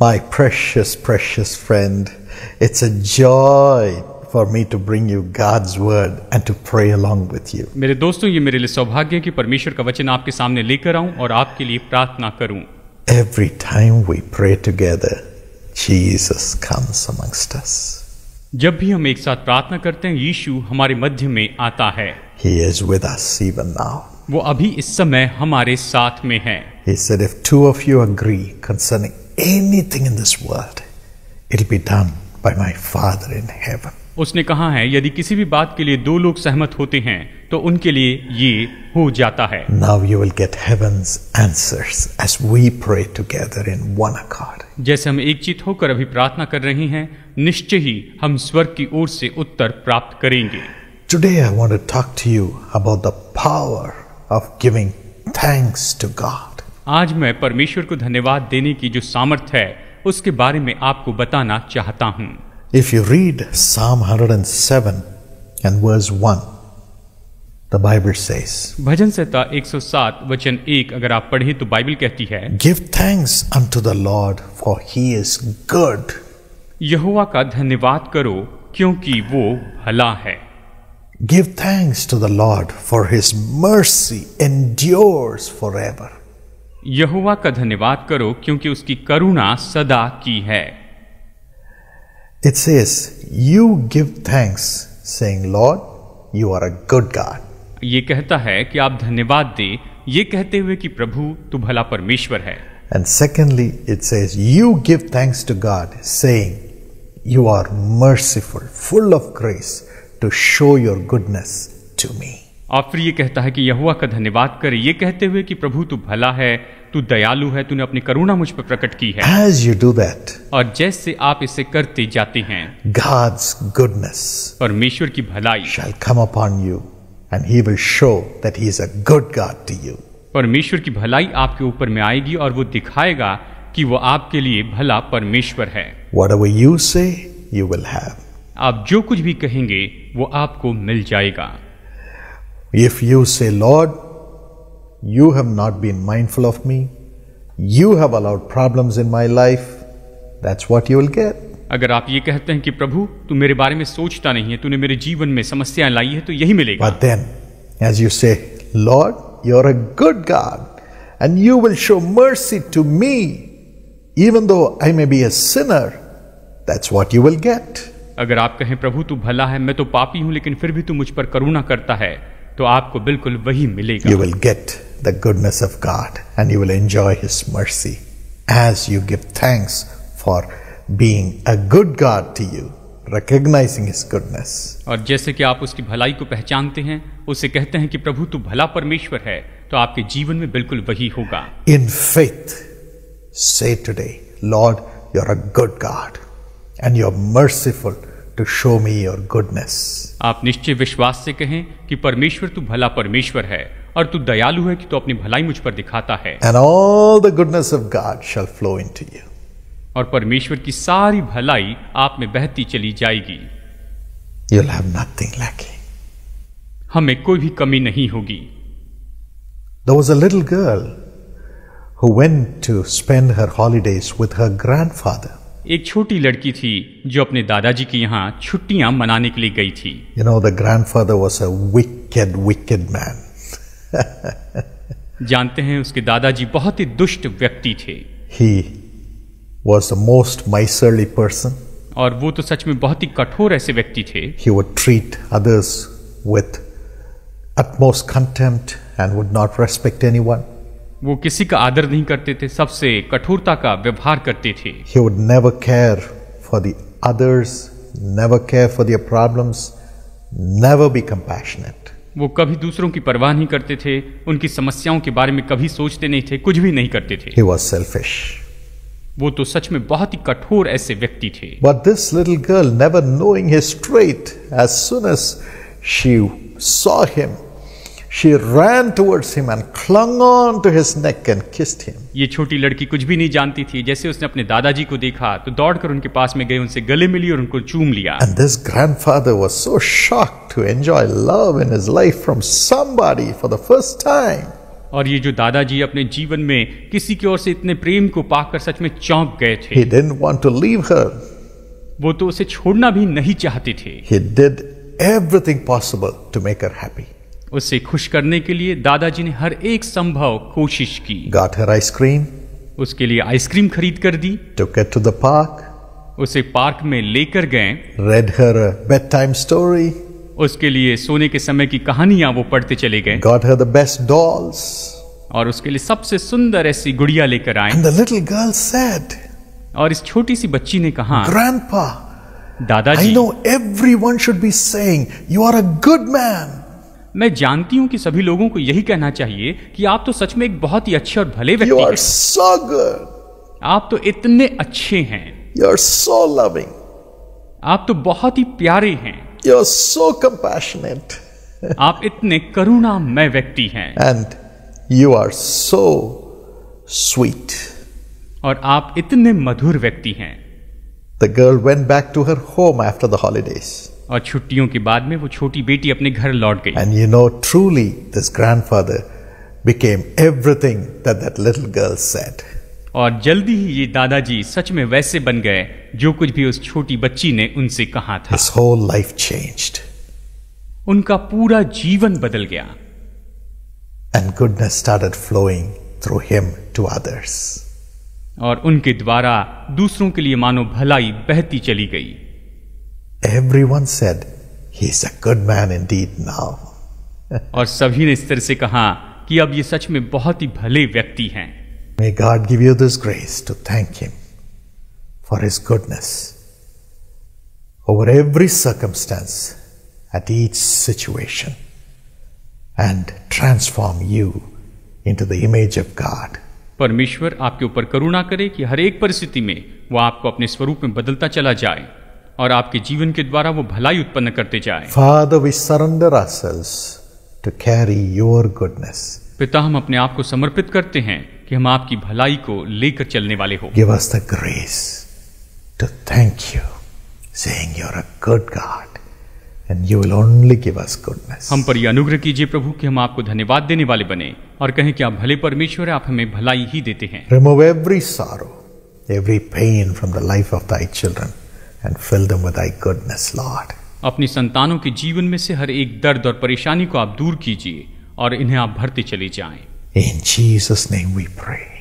My precious, precious friend, it's a joy for me to bring you God's word and to pray along with you. मेरे दोस्तों ये मेरे लिए सौभाग्य है कि परमेश्वर का वचन आपके सामने लेकर आऊं और आपके लिए प्रार्थना करूं। Every time we pray together, Jesus comes amongst us. जब भी हम एक साथ प्रार्थना करते हैं यीशु हमारे मध्य में आता है He is with us even now. वो अभी इस समय हमारे साथ में है He said, if two of you agree concerning anything in this world, it will be done by my Father in heaven. उसने कहा है यदि किसी भी बात के लिए दो लोग सहमत होते हैं तो उनके लिए ये हो जाता है now you will get heaven's answers as we pray together in one accord जैसे हम एक चित होकर अभी प्रार्थना कर रहे हैं निश्चय ही हम स्वर्ग की ओर से उत्तर प्राप्त करेंगे today I want to talk to you about the power of giving thanks to God आज मैं परमेश्वर को धन्यवाद देने की जो सामर्थ्य है उसके बारे में आपको बताना चाहता हूं if you read psalm hundred and verse one the Bible says भजन संहिता 107 वचन 1 अगर आप पढ़े तो बाइबल कहती है give thanks unto the Lord for he is good यहोवा का धन्यवाद करो क्योंकि वो भला है give thanks to the Lord for his mercy endures ever यहुआ का धन्यवाद करो क्योंकि उसकी करुणा सदा की है it says you give thanks saying Lord you are a good God ये कहता है कि आप धन्यवाद दे ये कहते हुए कि प्रभु तू भला परमेश्वर है and secondly it says you give thanks to God saying you are merciful full of grace to show your goodness to me और फिर ये कहता है कि यहुआ का धन्यवाद कर ये कहते हुए कि प्रभु तू भला है तू दयालु है तूने अपनी करुणा मुझ पर प्रकट की है As you do that, और जैसे आप इसे करते जाते हैं God's goodness परमेश्वर की भलाई shall come upon you and he will show that he is a good God to you. परमेश्वर की भलाई आपके ऊपर में आएगी और वो दिखाएगा कि वो आपके लिए भला परमेश्वर है Whatever you say, you will have. आप जो कुछ भी कहेंगे वो आपको मिल जाएगा If you say, Lord, you have not been mindful of me, you have allowed problems in my life, that's what you will get. अगर आप ये कहते हैं कि प्रभु तू मेरे बारे में सोचता नहीं है तूने मेरे जीवन में समस्याएं लाई है तो यही मिलेगा But then, as you say, Lord, you're a good God and you will show mercy to me even though I may be a sinner. That's what you will get. अगर आप कहें प्रभु तू भला है मैं तो पापी हूं लेकिन फिर भी तू मुझ पर करुणा करता है तो आपको बिल्कुल वही मिलेगा you will get the goodness of God and you will enjoy his mercy as you give thanks for being a good God to you recognising his goodness और जैसे कि आप उसकी भलाई को पहचानते हैं उसे कहते हैं कि प्रभु तू भला परमेश्वर है तो आपके जीवन में बिल्कुल वही होगा इन फेथ से today Lord you are a good God and you are merciful to show me your goodness आप निश्चय विश्वास से कहें कि परमेश्वर तू भला परमेश्वर है और तू दयालु है कि तू अपनी भलाई मुझ पर दिखाता है and all the goodness of God shall flow into you और परमेश्वर की सारी भलाई आप में बहती चली जाएगी यू हैव नथिंग लैकिंग हमें कोई भी कमी नहीं होगी there was a little girl who went to spend her holidays with her grandfather एक छोटी लड़की थी जो अपने दादाजी के यहाँ छुट्टियां मनाने के लिए गई थी you know the grandfather was a wicked wicked man जानते हैं उसके दादाजी बहुत ही दुष्ट व्यक्ति थे he was the most miserly person और वो तो सच में बहुत ही कठोर ऐसे व्यक्ति थे he would treat others with utmost contempt and would not respect anyone वो किसी का आदर नहीं करते थे सबसे कठोरता का व्यवहार करते थे वो कभी दूसरों की परवाह नहीं करते थे उनकी समस्याओं के बारे में कभी सोचते नहीं थे कुछ भी नहीं करते थे ही वाज सेल्फिश वो तो सच में बहुत ही कठोर ऐसे व्यक्ति थे but this little girl never knowing his age soon as she saw him she ran towards him and clung on to his neck and kissed him. ये छोटी लड़की कुछ भी नहीं जानती थी जैसे उसने अपने दादाजी को देखा तो दौड़कर उनके पास में गई उनसे गले मिली और उनको चूम लिया And this grandfather was so shocked to enjoy love in his life from somebody for the first time. और ये जो दादाजी अपने जीवन में किसी की ओर से इतने प्रेम को पाकर सच में चौंक गए थे He didn't want to leave her. वो तो उसे छोड़ना भी नहीं चाहते थे He did everything possible to make her happy. उसे खुश करने के लिए दादाजी ने हर एक संभव कोशिश की गाट हर आइसक्रीम उसके लिए आइसक्रीम खरीद कर दी टू गेट टू दार्क उसे पार्क में लेकर गए read her bedtime story उसके लिए सोने के समय की कहानियां वो पढ़ते चले गए got her the best dolls और उसके लिए सबसे सुंदर ऐसी गुड़िया लेकर आए द लिटिल गर्ल सेड और इस छोटी सी बच्ची ने कहा ग्रैंडपा दादाजी no everyone should be saying you are a good man मैं जानती हूं कि सभी लोगों को यही कहना चाहिए कि आप तो सच में एक बहुत ही अच्छे और भले व्यक्ति हैं। so आप तो इतने अच्छे हैं यू आर सो लविंग आप तो बहुत ही प्यारे हैं यू आर सो कंपैशनेट आप इतने करुणामय व्यक्ति हैं and you are so sweet और आप इतने मधुर व्यक्ति हैं the girl went back to her home after the holidays और छुट्टियों के बाद में वो छोटी बेटी अपने घर लौट गई and you know truly this grandfather father became that that little girl और जल्दी ही ये दादाजी सच में वैसे बन गए जो कुछ भी उस छोटी बच्ची ने उनसे कहा था His होल लाइफ चेंज्ड उनका पूरा जीवन बदल गया and goodness started flowing through him to others और उनके द्वारा दूसरों के लिए मानो भलाई बहती चली गई everyone said, he is a good man indeed now. और सभी ने इस तरह से कहा कि अब ये सच में बहुत ही भले व्यक्ति हैं May God give you this grace to thank him for his goodness over every circumstance at each situation and transform you into the image of God. परमेश्वर आपके ऊपर करुणा करे कि हर एक परिस्थिति में वह आपको अपने स्वरूप में बदलता चला जाए और आपके जीवन के द्वारा वो भलाई उत्पन्न करते जाए father we surrender ourselves to carry your goodness पिता हम अपने आप को समर्पित करते हैं कि हम आपकी भलाई को लेकर चलने वाले हो give us the grace to thank you saying you are a good God and you will only give us goodness हम पर यह अनुग्रह कीजिए प्रभु कि हम आपको धन्यवाद देने वाले बने और कहें कि आप भले परमेश्वर आप हमें भलाई ही देते हैं remove every sorrow every pain from the life of thy children and fill them with thy goodness, Lord. अपनी संतानों के जीवन में से हर एक दर्द और परेशानी को आप दूर कीजिए और इन्हें आप भरते चले जाएं। In Jesus' name we pray.